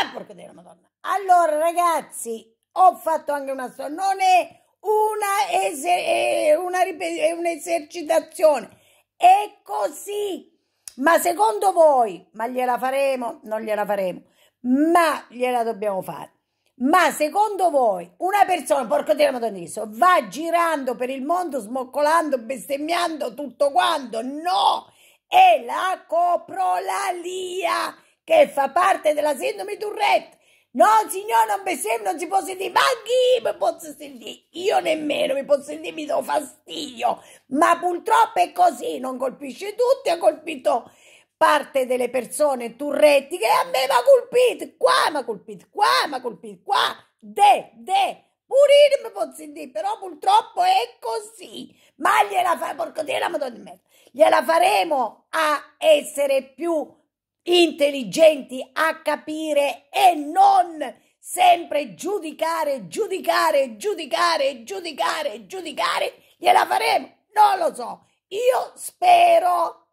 Ah, porco della Madonna. Allora, ragazzi, ho fatto anche una storia. Non è una, eser- è una è un'esercitazione. È così. Ma secondo voi, ma gliela faremo? Non gliela faremo. Ma gliela dobbiamo fare. Ma secondo voi, una persona, porco della Madonna, va girando per il mondo smoccolando, bestemmiando tutto quanto? No! È la coprolalia! che fa parte della sindrome di Tourette. No, signore, non bestemmi, non ci può sentire. Ma chi mi può sentire? Io nemmeno mi posso sentire, mi do fastidio. Ma purtroppo è così, non colpisce tutti, ha colpito parte delle persone turretti che a me mi ha colpito. Qua mi ha colpito, qua mi ha colpito, qua. De, de. purino mi posso sentire, però purtroppo è così. Ma gliela fa, porco Dio, la madonna di me, Gliela faremo a essere più intelligenti a capire e non sempre giudicare, giudicare, giudicare, giudicare, giudicare, gliela faremo, non lo so, io spero.